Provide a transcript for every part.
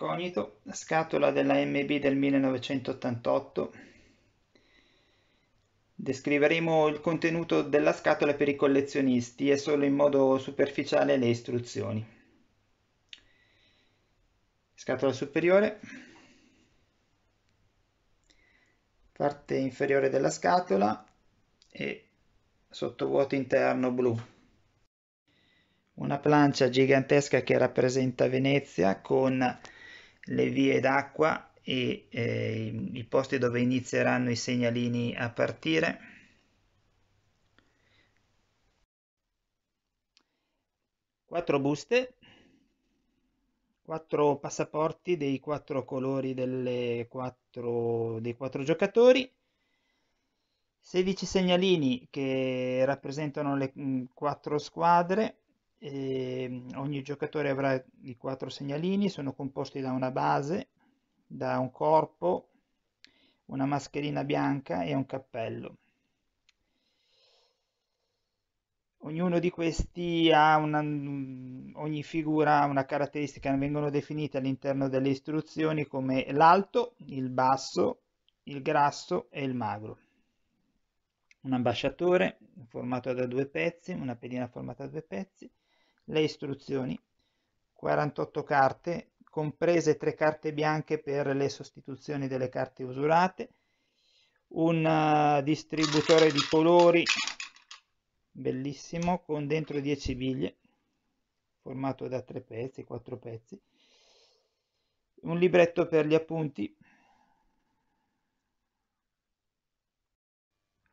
incognito, scatola della MB del 1988. Descriveremo il contenuto della scatola per i collezionisti e solo in modo superficiale le istruzioni. Scatola superiore, parte inferiore della scatola e sottovuoto interno blu. Una plancia gigantesca che rappresenta Venezia con le vie d'acqua e eh, i posti dove inizieranno i segnalini a partire. Quattro buste, quattro passaporti dei quattro colori quattro, dei quattro giocatori, 16 segnalini che rappresentano le mm, quattro squadre e ehm, ogni giocatore avrà i quattro segnalini, sono composti da una base, da un corpo, una mascherina bianca e un cappello. Ognuno di questi ha una, mm, ogni figura ha una caratteristica, vengono definite all'interno delle istruzioni come l'alto, il basso, il grasso e il magro. Un ambasciatore formato da due pezzi, una pedina formata da due pezzi, le istruzioni, 48 carte, comprese tre carte bianche per le sostituzioni delle carte usurate, un eh, distributore di colori bellissimo con dentro 10 biglie formato da 3 pezzi, 4 pezzi, un libretto per gli appunti,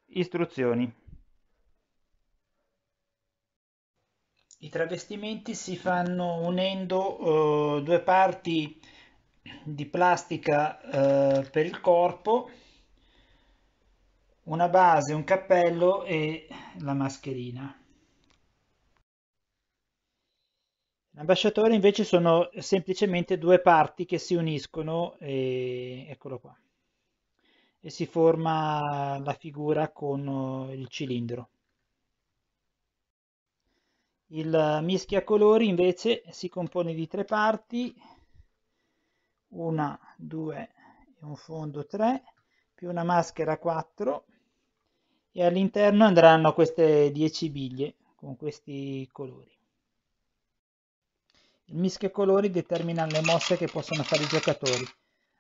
istruzioni. travestimenti si fanno unendo eh, due parti di plastica eh, per il corpo, una base, un cappello e la mascherina. L'ambasciatore invece sono semplicemente due parti che si uniscono e eccolo qua e si forma la figura con il cilindro. Il mischia colori invece si compone di tre parti, una, due e un fondo 3, più una maschera 4 e all'interno andranno queste 10 biglie con questi colori. Il mischia colori determina le mosse che possono fare i giocatori.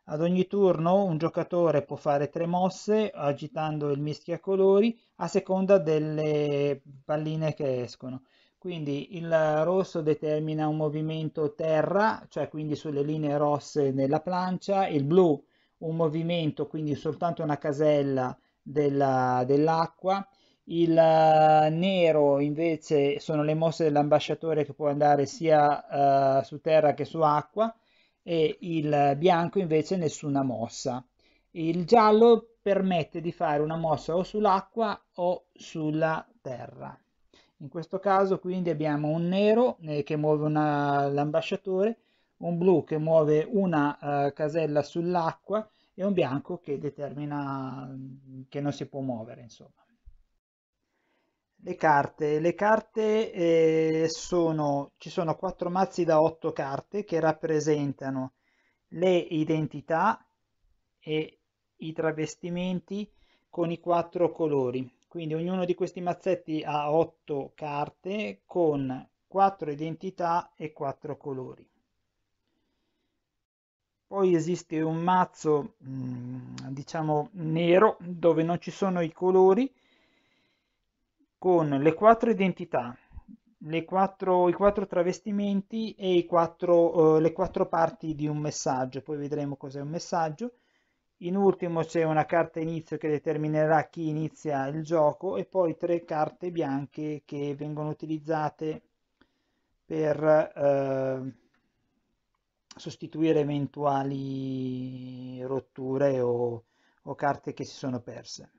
Ad ogni turno un giocatore può fare tre mosse agitando il mischia colori a seconda delle palline che escono. Quindi il rosso determina un movimento terra, cioè quindi sulle linee rosse nella plancia, il blu un movimento, quindi soltanto una casella dell'acqua, dell il eh, nero invece sono le mosse dell'ambasciatore che può andare sia uh, su terra che su acqua e il bianco invece nessuna mossa. Il giallo permette di fare una mossa o sull'acqua o sulla terra. In questo caso quindi abbiamo un nero eh, che muove l'ambasciatore, un blu che muove una uh, casella sull'acqua e un bianco che determina mm, che non si può muovere. Insomma. Le carte, Le carte eh, sono, ci sono quattro mazzi da otto carte che rappresentano le identità e i travestimenti con i quattro colori quindi ognuno di questi mazzetti ha 8 carte con 4 identità e 4 colori. Poi esiste un mazzo, mm, diciamo, nero, dove non ci sono i colori, con le 4 identità, le 4, i 4 travestimenti e i 4, eh, le 4 parti di un messaggio. Poi vedremo cos'è un messaggio in ultimo c'è una carta inizio che determinerà chi inizia il gioco e poi tre carte bianche che vengono utilizzate per eh, sostituire eventuali rotture o, o, carte che si sono perse.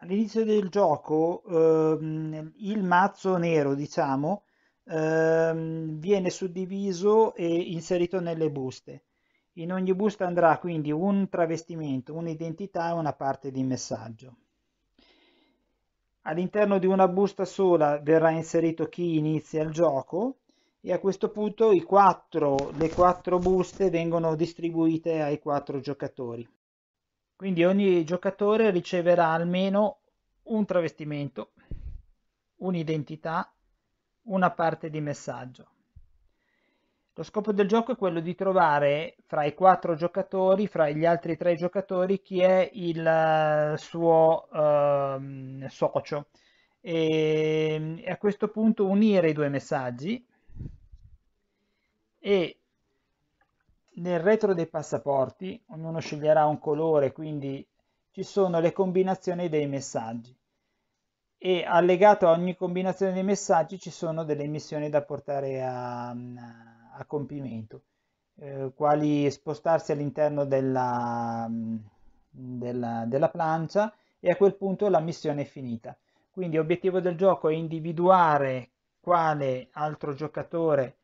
All'inizio del gioco eh, il mazzo nero, diciamo, eh, viene suddiviso e inserito nelle buste in ogni busta andrà quindi un travestimento, un'identità e una parte di messaggio. All'interno di una busta sola verrà inserito chi inizia il gioco e a questo punto quattro, le quattro buste vengono distribuite ai quattro giocatori. Quindi ogni giocatore riceverà almeno un travestimento, un'identità, una parte di messaggio. Lo scopo del gioco è quello di trovare fra i quattro giocatori, fra gli altri tre giocatori, chi è il eh, suo eh, socio. E, ehm, e a questo punto unire i due messaggi e nel retro dei passaporti ognuno sceglierà un colore, quindi ci sono le combinazioni dei messaggi e allegato a ogni combinazione dei messaggi ci sono delle missioni da portare a, a compimento, eh, quali spostarsi all'interno della, mm, della, della plancia e a quel punto la missione è finita. Quindi l'obiettivo del gioco è individuare quale altro giocatore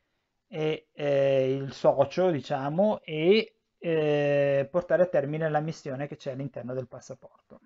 è eh, il socio, diciamo, e eh, portare a termine la missione che c'è all'interno del passaporto.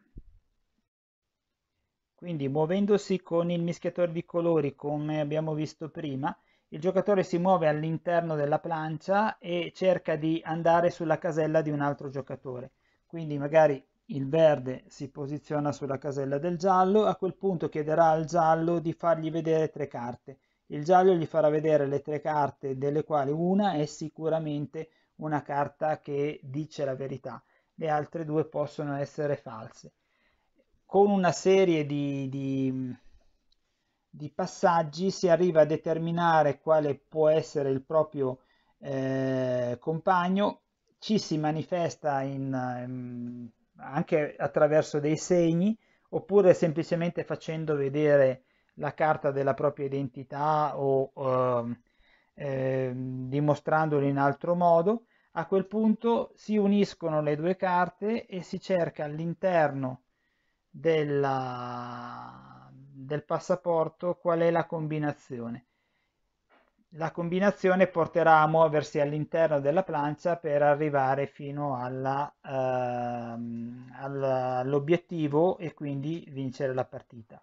Quindi muovendosi con il mischiatore di colori come abbiamo visto prima, il giocatore si muove all'interno della plancia e cerca di andare sulla casella di un altro giocatore. Quindi magari il verde si posiziona sulla casella del giallo, a quel punto chiederà al giallo di fargli vedere tre carte. Il giallo gli farà vedere le tre carte, delle quali una è sicuramente una carta che dice la verità, le altre due possono essere false. Con una serie di, di di passaggi si arriva a determinare quale può essere il proprio eh, compagno, ci si manifesta in, in, ehm, anche attraverso dei segni oppure semplicemente facendo vedere la carta della propria identità o eh, eh, dimostrandolo in altro modo. A quel punto si uniscono le due carte e si cerca all'interno della del passaporto qual è la combinazione. La combinazione porterà a muoversi all'interno della plancia per arrivare fino ehm, all'obiettivo all e quindi vincere la partita.